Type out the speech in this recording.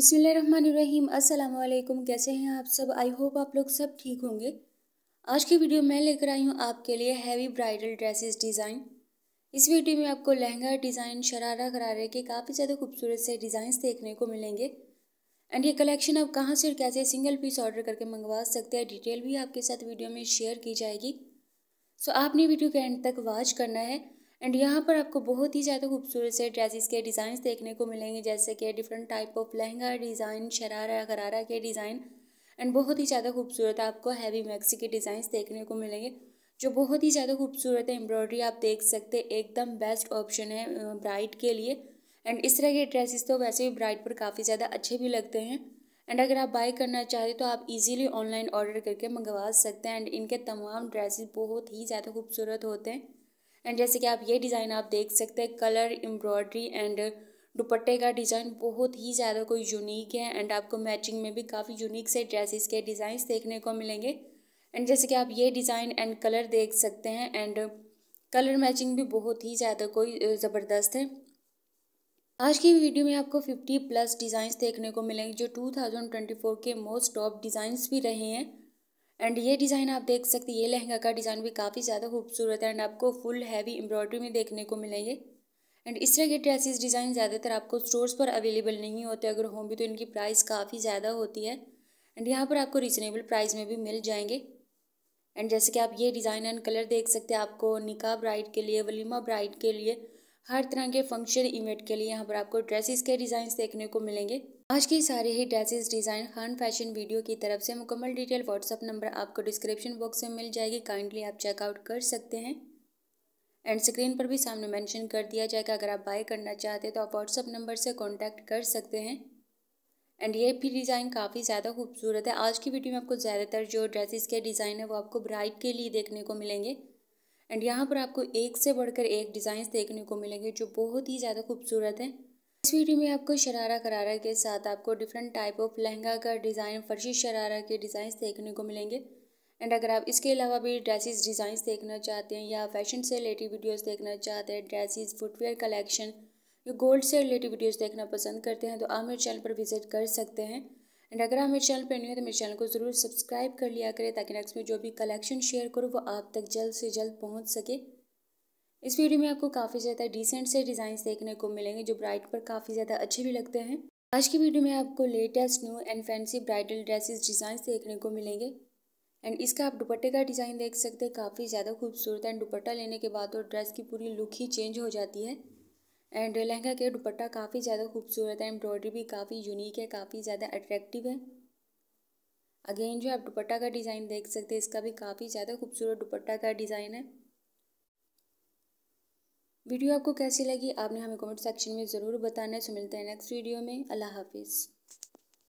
बिसमीम वालेकुम कैसे हैं आप सब आई होप आप लोग सब ठीक होंगे आज की वीडियो मैं लेकर आई हूँ आपके लिए हैवी ब्राइडल ड्रेसेस डिज़ाइन इस वीडियो में आपको लहंगा डिज़ाइन शरारा करारे के काफ़ी ज़्यादा खूबसूरत से डिज़ाइंस देखने को मिलेंगे एंड ये कलेक्शन आप कहाँ से और कैसे सिंगल पीस ऑर्डर करके मंगवा सकते हैं डिटेल भी आपके साथ वीडियो में शेयर की जाएगी सो आपने वीडियो के एंड तक वॉच करना है एंड यहाँ पर आपको बहुत ही ज़्यादा खूबसूरत से ड्रेसिस के डिज़ाइन देखने को मिलेंगे जैसे कि different type of lehenga design sharara gharara के डिज़ाइन एंड बहुत ही ज़्यादा खूबसूरत आपको हैवी मैक्सी के डिज़ाइन देखने को मिलेंगे जो बहुत ही ज़्यादा खूबसूरत है एम्ब्रॉयडरी आप देख सकते हैं एकदम बेस्ट ऑप्शन है ब्राइट के लिए एंड इस तरह के ड्रेसेस तो वैसे भी ब्राइट पर काफ़ी ज़्यादा अच्छे भी लगते हैं एंड अगर आप बाय करना चाहते तो आप इजीली ऑनलाइन ऑर्डर करके मंगवा सकते हैं एंड इनके तमाम ड्रेसेस बहुत ही ज़्यादा खूबसूरत होते हैं एंड जैसे कि आप ये डिज़ाइन आप देख सकते हैं कलर एम्ब्रॉयड्री एंड दुपट्टे का डिज़ाइन बहुत ही ज़्यादा कोई यूनिक है एंड आपको मैचिंग में भी काफ़ी यूनिक से ड्रेसेस के डिज़ाइंस देखने को मिलेंगे एंड जैसे कि आप ये डिज़ाइन एंड कलर देख सकते हैं एंड कलर मैचिंग भी बहुत ही ज़्यादा कोई ज़बरदस्त है आज की वीडियो में आपको फिफ्टी प्लस डिज़ाइंस देखने को मिलेंगे जो फोर के मोस्ट टॉप डिज़ाइंस भी रहे हैं एंड ये डिज़ाइन आप देख सकते हैं ये लहंगा का डिज़ाइन भी काफ़ी ज़्यादा खूबसूरत है एंड आपको फुल हैवी एम्ब्रॉयडरी में देखने को मिलेंगे एंड इस तरह के ड्रेसिस डिज़ाइन ज़्यादातर आपको स्टोर्स पर अवेलेबल नहीं होते अगर हों भी तो इनकी प्राइस काफ़ी ज़्यादा होती है एंड यहाँ पर आपको रिजनेबल प्राइस में भी मिल जाएंगे एंड जैसे कि आप ये डिज़ाइन एंड कलर देख सकते हैं आपको निका ब्राइड के लिए वलीमा ब्राइड के लिए हर तरह के फंक्शन इवेंट के लिए यहाँ पर आपको ड्रेसेस के डिज़ाइन देखने को मिलेंगे आज के सारे ही dresses design Khan fashion video की तरफ से मुकम्मल डिटेल व्हाट्सअप नंबर आपको डिस्क्रिप्शन बॉक्स में मिल जाएगी काइंडली आप चेकआउट कर सकते हैं एंड स्क्रीन पर भी सामने मेंशन कर दिया जाएगा अगर आप बाय करना चाहते हैं तो आप व्हाट्सअप नंबर से कॉन्टैक्ट कर सकते हैं एंड ये भी डिज़ाइन काफ़ी ज़्यादा खूबसूरत है आज की वीडियो में आपको ज़्यादातर जो ड्रेसेस के डिज़ाइन है वो आपको ब्राइड के लिए देखने को मिलेंगे एंड यहाँ पर आपको एक से बढ़कर एक डिज़ाइंस देखने को मिलेंगे जो बहुत ही ज़्यादा खूबसूरत हैं इस वीडियो में आपको शरारा करारा के साथ आपको डिफरेंट टाइप ऑफ लहंगा का डिज़ाइन फर्शी शरारा के डिज़ाइंस देखने को मिलेंगे एंड अगर आप इसके अलावा भी ड्रेसिस डिज़ाइंस देखना चाहते हैं या फैशन से रिलेटेड वीडियोज़ देखना चाहते हैं ड्रेसिस फुटवेयर कलेक्शन या गोल्ड से रिलेटेड वीडियोज़ देखना पसंद करते हैं तो आप मेरे चैनल पर विजिट कर सकते हैं एंड अगर हम मेरे चैनल पर नहीं है तो मेरे चैनल को ज़रूर सब्सक्राइब कर लिया करें ताकि नेक्स्ट में जो भी कलेक्शन शेयर करूँ वो आप तक जल्द से जल्द पहुँच सके इस वीडियो में आपको काफ़ी ज़्यादा डिसेंट से डिज़ाइन देखने को मिलेंगे जो ब्राइट पर काफ़ी ज़्यादा अच्छे भी लगते हैं आज की वीडियो में आपको latest new and fancy bridal dresses design देखने को मिलेंगे एंड इसका आप दुपट्टे का डिज़ाइन देख सकते हैं काफ़ी ज़्यादा खूबसूरत है एंड दुपट्टा लेने के बाद तो ड्रेस की पूरी लुक ही चेंज हो जाती है एंड लहंगा के दुपट्टा काफ़ी ज़्यादा खूबसूरत है एम्ब्रॉयडरी भी काफ़ी यूनिक है काफ़ी ज़्यादा अट्रैक्टिव है अगेन जो आप दुपट्टा का डिज़ाइन देख सकते हैं इसका भी काफ़ी ज़्यादा खूबसूरत दुपट्टा का डिज़ाइन है वीडियो आपको कैसी लगी आपने हमें कमेंट सेक्शन में ज़रूर बताना है सो मिलते हैं नेक्स्ट वीडियो में अल्लाह हाफिज़